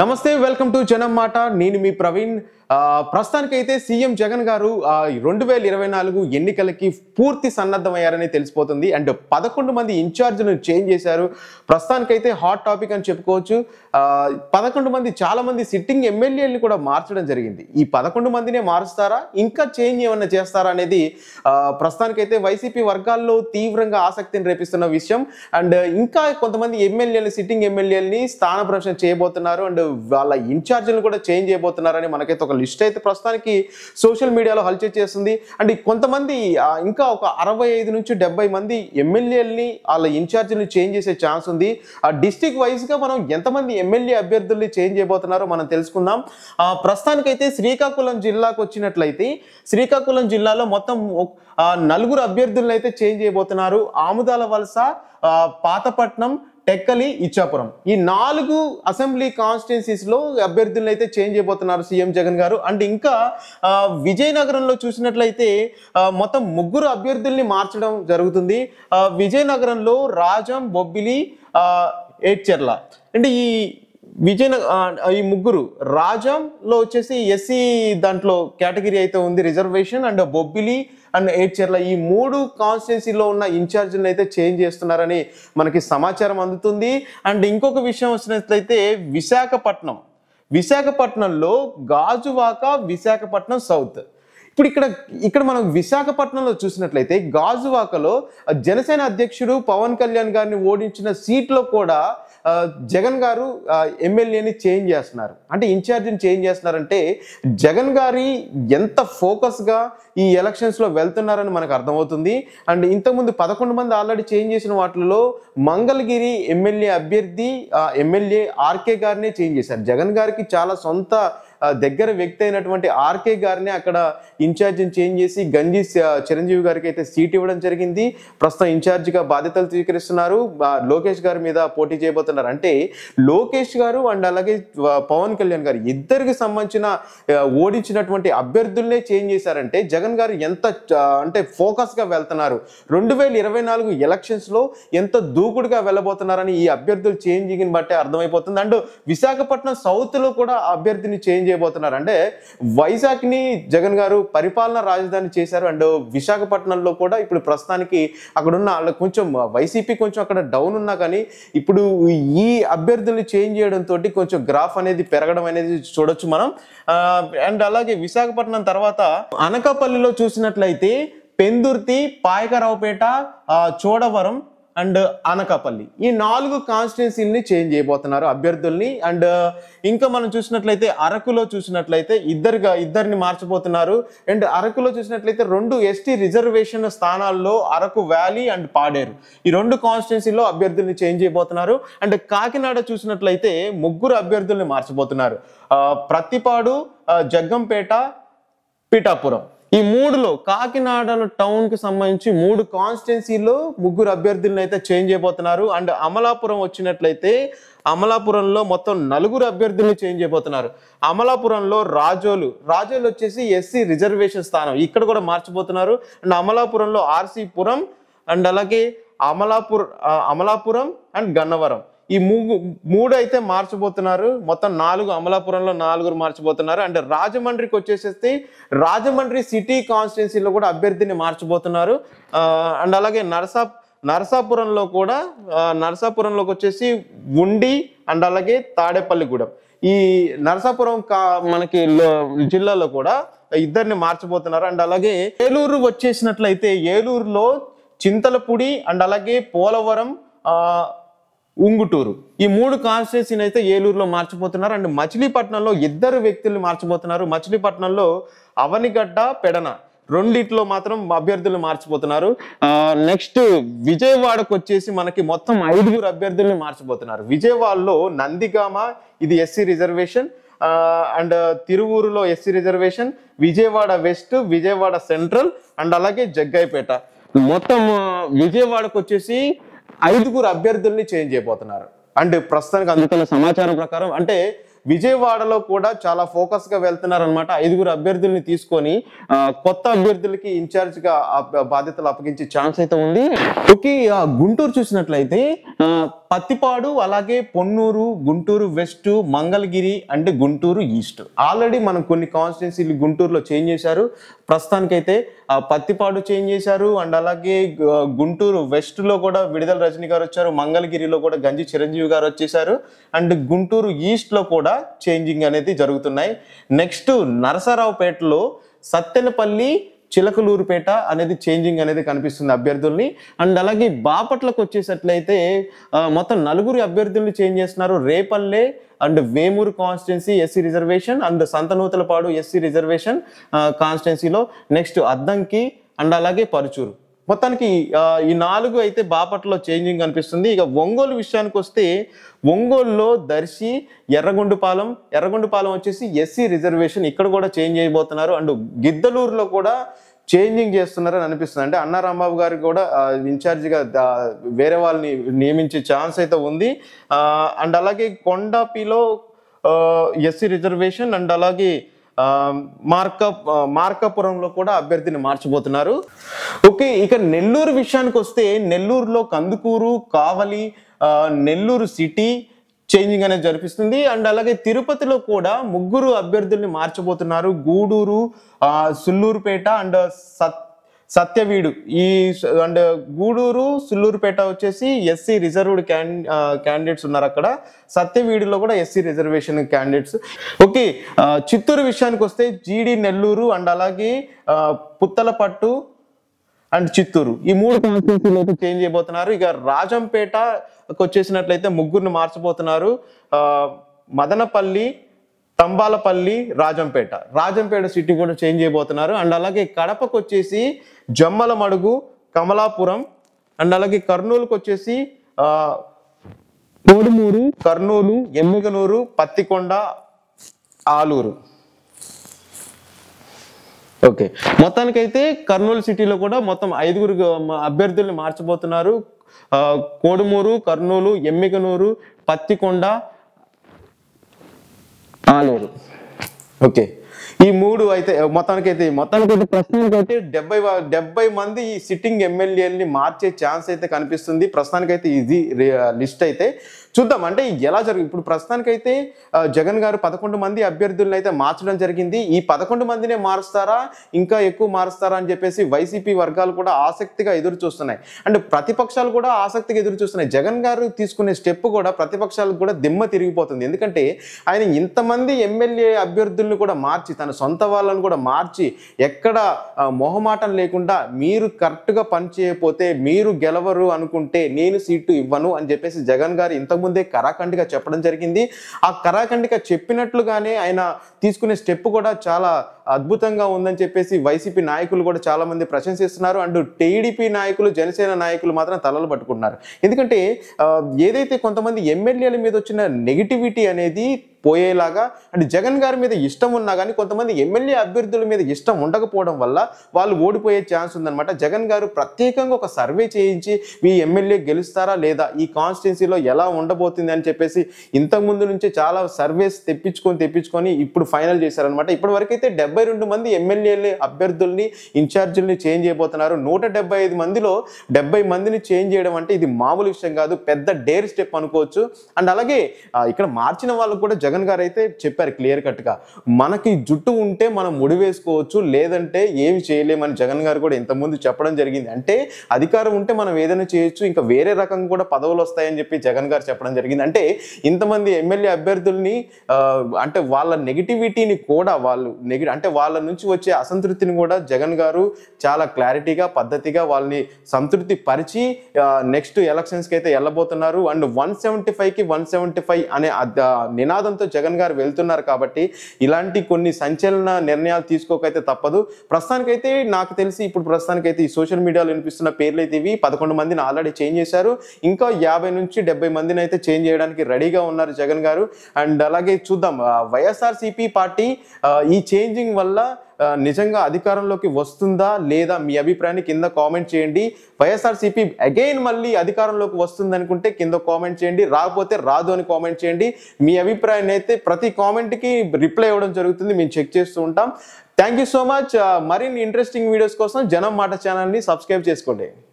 నమస్తే welcome to జనం మాట నేను మీ ప్రవీణ్ ప్రస్తుతానికైతే సీఎం జగన్ గారు రెండు వేల ఇరవై నాలుగు ఎన్నికలకి పూర్తి సన్నద్ధమయ్యారని తెలిసిపోతుంది అండ్ పదకొండు మంది ఇన్ఛార్జ్ను చేంజ్ చేశారు ప్రస్తుతానికైతే హాట్ టాపిక్ అని చెప్పుకోవచ్చు పదకొండు మంది చాలా మంది సిట్టింగ్ ఎమ్మెల్యేలని కూడా మార్చడం జరిగింది ఈ పదకొండు మందినే మారుస్తారా ఇంకా చేంజ్ ఏమన్నా చేస్తారా అనేది ప్రస్తుతానికైతే వైసీపీ వర్గాల్లో తీవ్రంగా ఆసక్తిని రేపిస్తున్న విషయం అండ్ ఇంకా కొంతమంది ఎమ్మెల్యేలు సిట్టింగ్ ఎమ్మెల్యేలని స్థానభ్రంశం చేయబోతున్నారు అండ్ వాళ్ళ ఇన్ఛార్జీలను కూడా చేంజ్ చేయబోతున్నారని మనకైతే ఒక లిస్ట్ అయితే ప్రస్తుతానికి సోషల్ మీడియాలో హల్చల్ చేస్తుంది అండ్ కొంతమంది ఇంకా ఒక అరవై ఐదు నుంచి డెబ్బై మంది ఎమ్మెల్యేలని వాళ్ళ ఇన్ఛార్జీలను చేంజ్ చేసే ఛాన్స్ ఉంది డిస్టిక్ వైజ్గా మనం ఎంతమంది ఎమ్మెల్యే అభ్యర్థుల్ని చేంజ్ చేయబోతున్నారో మనం తెలుసుకుందాం ప్రస్తుతానికైతే శ్రీకాకుళం జిల్లాకు వచ్చినట్లయితే శ్రీకాకుళం జిల్లాలో మొత్తం నలుగురు అభ్యర్థులను అయితే చేంజ్ చేయబోతున్నారు ఆముదాల వలస పాతపట్నం టెక్కలి ఇచ్చాపురం ఈ నాలుగు అసెంబ్లీ కాన్స్టిట్యున్సీస్లో అభ్యర్థులను అయితే చేంజ్ చేయబోతున్నారు సీఎం జగన్ గారు అండ్ ఇంకా విజయనగరంలో చూసినట్లయితే మొత్తం ముగ్గురు అభ్యర్థుల్ని మార్చడం జరుగుతుంది విజయనగరంలో రాజం బొబ్బిలి ఏడ్చెర్ల అంటే ఈ విజయనగర ఈ ముగ్గురు రాజంలో వచ్చేసి ఎస్సీ దాంట్లో కేటగిరీ అయితే ఉంది reservation and Bobbili and Etcherla ఈ మూడు కాన్స్టిట్యున్సీలో ఉన్న ఇన్ఛార్జీలను అయితే చేంజ్ చేస్తున్నారని మనకి సమాచారం అందుతుంది అండ్ ఇంకొక విషయం వచ్చినట్లయితే విశాఖపట్నం విశాఖపట్నంలో గాజువాక విశాఖపట్నం సౌత్ ఇప్పుడు ఇక్కడ ఇక్కడ మనం విశాఖపట్నంలో చూసినట్లయితే గాజువాకలో జనసేన అధ్యక్షుడు పవన్ కళ్యాణ్ గారిని ఓడించిన సీట్లో కూడా జగన్ గారు ఎమ్మెల్యేని చేంజ్ చేస్తున్నారు అంటే ఇన్ఛార్జిని చేంజ్ చేస్తున్నారంటే జగన్ గారి ఎంత ఫోకస్గా ఈ ఎలక్షన్స్లో వెళ్తున్నారని మనకు అర్థమవుతుంది అండ్ ఇంతకుముందు పదకొండు మంది ఆల్రెడీ చేంజ్ చేసిన వాటిలో మంగళగిరి ఎమ్మెల్యే అభ్యర్థి ఎమ్మెల్యే ఆర్కే గారినే చేంజ్ చేశారు జగన్ గారికి చాలా సొంత దగ్గర వ్యక్తి అయినటువంటి ఆర్కే గారిని అక్కడ ఇన్ఛార్జిని చేంజ్ చేసి గంజి చిరంజీవి గారికి అయితే సీట్ ఇవ్వడం జరిగింది ప్రస్తుతం ఇన్ఛార్జిగా బాధ్యతలు స్వీకరిస్తున్నారు లోకేష్ గారి మీద పోటీ చేయబోతున్నారు అంటే లోకేష్ గారు అండ్ అలాగే పవన్ కళ్యాణ్ గారు ఇద్దరికి సంబంధించిన ఓడించినటువంటి అభ్యర్థుల్నే చేంజ్ చేశారంటే జగన్ గారు ఎంత అంటే ఫోకస్గా వెళ్తున్నారు రెండు వేల ఇరవై నాలుగు ఎలక్షన్స్లో ఎంత దూకుడుగా వెళ్ళబోతున్నారని ఈ అభ్యర్థులు చేయని బట్టే అర్థమైపోతుంది అండ్ విశాఖపట్నం సౌత్లో కూడా అభ్యర్థిని చేంజ్ చేయబోతున్నారంటే వైజాగ్ని జగన్ గారు పరిపాలన రాజధాని చేశారు అండ్ విశాఖపట్నంలో కూడా ఇప్పుడు ప్రస్తుతానికి అక్కడున్న వాళ్ళ కొంచెం వైసీపీ కొంచెం అక్కడ డౌన్ ఉన్నా కానీ ఇప్పుడు ఈ అభ్యర్థులు చేంజ్ చేయడంతో కొంచెం గ్రాఫ్ అనేది పెరగడం అనేది చూడొచ్చు మనం అండ్ అలాగే విశాఖపట్నం తర్వాత అనకాపల్లిలో చూసినట్లయితే పెందుర్తి పాయకరావుపేట చోడవరం అండ్ అనకాపల్లి ఈ నాలుగు కాన్స్టిట్యున్సీని చేంజ్ చేయబోతున్నారు అభ్యర్థుల్ని అండ్ ఇంకా మనం చూసినట్లయితే అరకులో చూసినట్లయితే ఇద్దరుగా ఇద్దరిని మార్చబోతున్నారు అండ్ అరకులో చూసినట్లయితే రెండు ఎస్టీ రిజర్వేషన్ స్థానాల్లో అరకు వ్యాలీ అండ్ పాడేరు ఈ రెండు కాన్స్టిట్యున్సీలో అభ్యర్థుల్ని చేంజ్ చేయబోతున్నారు అండ్ కాకినాడ చూసినట్లయితే ముగ్గురు అభ్యర్థుల్ని మార్చబోతున్నారు ప్రతిపాడు జగ్గంపేట పిఠాపురం ఈ మూడులో కాకినాడలో టౌన్కి సంబంధించి మూడు కాన్స్టిట్యున్సీలో ముగ్గురు అభ్యర్థులను అయితే చేంజ్ అయిపోతున్నారు అండ్ అమలాపురం వచ్చినట్లయితే అమలాపురంలో మొత్తం నలుగురు అభ్యర్థులను చేంజ్ అయిపోతున్నారు అమలాపురంలో రాజోలు రాజోలు వచ్చేసి ఎస్సీ రిజర్వేషన్ స్థానం ఇక్కడ కూడా మార్చిపోతున్నారు అండ్ అమలాపురంలో ఆర్సీపురం అండ్ అలాగే అమలాపుర్ అమలాపురం అండ్ గన్నవరం ఈ మూడు అయితే మార్చబోతున్నారు మొత్తం నాలుగు అమలాపురంలో నాలుగురు మార్చబోతున్నారు అండ్ రాజమండ్రికి వచ్చేసేసి రాజమండ్రి సిటీ కాన్స్టిట్యున్సీలో కూడా అభ్యర్థిని మార్చబోతున్నారు అండ్ అలాగే నరసా నరసాపురంలో కూడా నరసాపురంలోకి వచ్చేసి ఉండి అండ్ అలాగే తాడేపల్లిగూడెం ఈ నరసాపురం కా మనకి జిల్లాలో కూడా ఇద్దరిని మార్చబోతున్నారు అండ్ అలాగే ఏలూరు వచ్చేసినట్లయితే ఏలూరులో చింతలపూడి అండ్ అలాగే పోలవరం ఉంగుటూరు ఈ మూడు కాన్స్టిట్యూన్సీని అయితే ఏలూరులో మార్చిపోతున్నారు అండ్ మచిలీపట్నంలో ఇద్దరు వ్యక్తులు మార్చిపోతున్నారు మచిలీపట్నంలో అవనిగడ్డ పెడన రెండిట్లో మాత్రం అభ్యర్థులు మార్చిపోతున్నారు నెక్స్ట్ విజయవాడకు వచ్చేసి మనకి మొత్తం ఐదుగురు అభ్యర్థుల్ని మార్చిపోతున్నారు విజయవాడలో నందిగామ ఇది ఎస్సీ రిజర్వేషన్ అండ్ తిరువూరులో SC reservation Vijayawada west Vijayawada central and అలాగే జగ్గైపేట మొత్తం విజయవాడకు వచ్చేసి ఐదుగురు అభ్యర్థుల్ని చేంజ్ చేయబోతున్నారు అంటే ప్రస్తుతానికి అందుతున్న సమాచారం ప్రకారం అంటే విజయవాడలో కూడా చాలా ఫోకస్ గా వెళ్తున్నారు అనమాట ఐదుగురు అభ్యర్థుల్ని తీసుకొని కొత్త అభ్యర్థులకి ఇన్ఛార్జ్ గా బాధ్యతలు అప్పగించే ఛాన్స్ అయితే ఉంది ఓకే గుంటూరు చూసినట్లయితే పత్తిపాడు అలాగే పొన్నూరు గుంటూరు వెస్ట్ మంగళగిరి అంటే గుంటూరు ఈస్ట్ ఆల్రెడీ మనం కొన్ని కాన్స్టిట్యున్సీలు గుంటూరులో చేంజ్ చేశారు ప్రస్తుతానికైతే పత్తిపాడు చేంజ్ చేశారు అండ్ అలాగే గుంటూరు వెస్ట్లో కూడా విడుదల రజనీ గారు వచ్చారు మంగళగిరిలో కూడా గంజి చిరంజీవి గారు వచ్చేసారు అండ్ గుంటూరు ఈస్ట్లో కూడా చేంజింగ్ అనేది జరుగుతున్నాయి నెక్స్ట్ నరసరావుపేటలో సత్తెనపల్లి చిలకలూరుపేట అనేది చేంజింగ్ అనేది కనిపిస్తుంది అభ్యర్థుల్ని అండ్ అలాగే బాపట్లకు వచ్చేసట్లయితే మొత్తం నలుగురు అభ్యర్థుల్ని చేంజ్ చేస్తున్నారు Repalle and Vemuru constituency SC reservation and Santhanuthalapadu SC reservation కాన్స్టిట్యున్సీలో నెక్స్ట్ అద్దంకి అండ్ అలాగే పరుచూరు మొత్తానికి ఈ నాలుగు అయితే బాపట్లో చేంజింగ్ అనిపిస్తుంది ఇక ఒంగోలు విషయానికి వస్తే ఒంగోలులో దర్శి ఎర్రగొండుపాలెం ఎర్రగొండుపాలెం వచ్చేసి ఎస్సీ రిజర్వేషన్ ఇక్కడ కూడా చేంజ్ చేయబోతున్నారు అండ్ గిద్దలూరులో కూడా చేంజింగ్ చేస్తున్నారని అనిపిస్తుంది అంటే అన్నారాంబాబు గారు కూడా ఇన్ఛార్జిగా వేరే వాళ్ళని నియమించే ఛాన్స్ అయితే ఉంది అండ్ అలాగే కొండాపిలో ఎస్సీ రిజర్వేషన్ అండ్ అలాగే మార్క మార్కాపురంలో కూడా అభ్యర్థిని మార్చిపోతున్నారు ఓకే ఇక నెల్లూరు విషయానికి వస్తే నెల్లూరులో కందుకూరు కావలి నెల్లూరు సిటీ చేంజింగ్ అనేది జరిపిస్తుంది అండ్ అలాగే తిరుపతిలో కూడా ముగ్గురు అభ్యర్థుల్ని మార్చబోతున్నారు గూడూరు సుల్లూరుపేట అండ్ సత్ సత్యవీడు ఈ అండ్ గూడూరు సుల్లూరుపేట వచ్చేసి ఎస్సీ రిజర్వ్డ్ క్యాన్ క్యాండిడేట్స్ ఉన్నారు అక్కడ సత్యవీడులో కూడా SC reservation candidates okay Chittoor విషయానికి వస్తే జీడి నెల్లూరు అండ్ అలాగే పుత్తలపట్టు అండ్ చిత్తూరు ఈ మూడు కాన్స్టిట్యూన్సీలు అయితే చేంజ్ చేయబోతున్నారు ఇక రాజంపేటకు వచ్చేసినట్లయితే ముగ్గురిని మార్చబోతున్నారు మదనపల్లి తంబాలపల్లి రాజంపేట రాజంపేట సిటీ కూడా చేంజ్ చేయబోతున్నారు అండ్ అలాగే కడపకు వచ్చేసి జమ్మల మడుగు కమలాపురం అండ్ అలాగే కర్నూలుకు వచ్చేసి కోడుమూరు కర్నూలు ఎమ్మిగనూరు పత్తికొండ ఆలూరు ఓకే మొత్తానికైతే కర్నూలు సిటీలో కూడా మొత్తం ఐదుగురు అభ్యర్థుల్ని మార్చబోతున్నారు కోడుమూరు కర్నూలు ఎమ్మికనూరు పత్తికొండ Alors, ok. ఈ మూడు అయితే మొత్తానికి అయితే మొత్తానికి అయితే ప్రస్తుతానికి అయితే డెబ్బై డెబ్బై మంది ఈ సిట్టింగ్ ఎమ్మెల్యేలని మార్చే ఛాన్స్ అయితే కనిపిస్తుంది ప్రస్తుతానికి అయితే ఇది లిస్ట్ అయితే చూద్దాం అంటే ఎలా జరుగు ఇప్పుడు ప్రస్తుతానికైతే జగన్ గారు పదకొండు మంది అభ్యర్థులను అయితే మార్చడం జరిగింది ఈ పదకొండు మందినే మారుస్తారా ఇంకా ఎక్కువ మారుస్తారా అని చెప్పేసి వైసీపీ వర్గాలు కూడా ఆసక్తిగా ఎదురు చూస్తున్నాయి అంటే ప్రతిపక్షాలు కూడా ఆసక్తిగా ఎదురు చూస్తున్నాయి జగన్ గారు తీసుకునే స్టెప్ కూడా ప్రతిపక్షాలకు కూడా దిమ్మ తిరిగిపోతుంది ఎందుకంటే ఆయన ఇంతమంది ఎమ్మెల్యే అభ్యర్థులను కూడా మార్చి తన తన సొంత వాళ్ళను కూడా మార్చి ఎక్కడ మొహమాటం లేకుండా మీరు కరెక్ట్గా పని చేయకపోతే మీరు గెలవరు అనుకుంటే నేను సీటు ఇవ్వను అని చెప్పేసి జగన్ గారు ఇంతకుముందే కరాఖండిగా చెప్పడం జరిగింది ఆ కరాఖండిగా చెప్పినట్లుగానే ఆయన తీసుకునే స్టెప్ కూడా చాలా అద్భుతంగా ఉందని చెప్పేసి వైసీపీ నాయకులు కూడా చాలామంది ప్రశంసిస్తున్నారు అండ్ టీడీపీ నాయకులు జనసేన నాయకులు మాత్రం తలలు పట్టుకుంటున్నారు ఎందుకంటే ఏదైతే కొంతమంది ఎమ్మెల్యేల మీద వచ్చిన నెగిటివిటీ అనేది పోయేలాగా అండ్ జగన్ గారి మీద ఇష్టం ఉన్నా కానీ కొంతమంది ఎమ్మెల్యే అభ్యర్థుల మీద ఇష్టం ఉండకపోవడం వల్ల వాళ్ళు ఓడిపోయే ఛాన్స్ ఉందన్నమాట జగన్ గారు ప్రత్యేకంగా ఒక సర్వే చేయించి మీ ఎమ్మెల్యే గెలుస్తారా లేదా ఈ కాన్స్టిట్యున్సీలో ఎలా ఉండబోతుంది అని చెప్పేసి ఇంతకుముందు నుంచే చాలా సర్వేస్ తెప్పించుకొని తెప్పించుకొని ఇప్పుడు ఫైనల్ చేశారనమాట ఇప్పటివరకైతే డెబ్బై డెబ్బై రెండు మంది ఎమ్మెల్యేలు అభ్యర్థుల్ని ఇన్ఛార్జీలని చేంజ్ చేయబోతున్నారు నూట ఐదు మందిలో డెబ్బై మందిని చేంజ్ చేయడం అంటే ఇది మామూలు విషయం కాదు పెద్ద డేర్ స్టెప్ అనుకోవచ్చు అండ్ అలాగే ఇక్కడ మార్చిన వాళ్ళకు కూడా జగన్ గారు అయితే చెప్పారు క్లియర్ కట్గా మనకి జుట్టు ఉంటే మనం ముడి వేసుకోవచ్చు లేదంటే ఏమి చేయలేమని జగన్ గారు కూడా ఇంతకుముందు చెప్పడం జరిగింది అంటే అధికారం ఉంటే మనం ఏదైనా చేయొచ్చు ఇంకా వేరే రకం కూడా పదవులు వస్తాయని చెప్పి జగన్ గారు చెప్పడం జరిగింది అంటే ఇంతమంది ఎమ్మెల్యే అభ్యర్థుల్ని అంటే వాళ్ళ నెగిటివిటీని కూడా వాళ్ళు నెగిటివ్ అంటే వాళ్ళ నుంచి వచ్చే అసంతృప్తిని కూడా జగన్ గారు చాలా క్లారిటీగా పద్ధతిగా వాళ్ళని సంతృప్తి పరిచి నెక్స్ట్ ఎలక్షన్స్కి అయితే వెళ్ళబోతున్నారు అండ్ వన్ సెవెంటీ ఫైవ్కి వన్ సెవెంటీ ఫైవ్ అనే నినాదంతో జగన్ గారు వెళ్తున్నారు కాబట్టి ఇలాంటి కొన్ని సంచలన నిర్ణయాలు తీసుకోకైతే తప్పదు ప్రస్తుతానికైతే నాకు తెలిసి ఇప్పుడు ప్రస్తుతానికైతే ఈ సోషల్ మీడియాలో వినిపిస్తున్న పేర్లు అయితే ఇవి పదకొండు మందిని ఆల్రెడీ చేంజ్ చేశారు ఇంకా యాభై నుంచి డెబ్బై మందిని అయితే చేంజ్ చేయడానికి రెడీగా ఉన్నారు జగన్ గారు అండ్ అలాగే చూద్దాం వైఎస్ఆర్సీపీ పార్టీ ఈ చేంజింగ్ ఓటింగ్ వల్ల నిజంగా అధికారంలోకి వస్తుందా లేదా మీ అభిప్రాయాన్ని కింద కామెంట్ చేయండి వైఎస్ఆర్సీపీ అగైన్ మళ్ళీ అధికారంలోకి వస్తుంది అనుకుంటే కింద కామెంట్ చేయండి రాకపోతే రాదు అని కామెంట్ చేయండి మీ అభిప్రాయాన్ని అయితే ప్రతి కామెంట్కి రిప్లై ఇవ్వడం జరుగుతుంది మేము చెక్ చేస్తూ ఉంటాం థ్యాంక్ యూ సో మచ్ మరిన్ని ఇంట్రెస్టింగ్ వీడియోస్ కోసం జనం మాట ఛానల్ని సబ్స్క్రైబ్ చేసుకోండి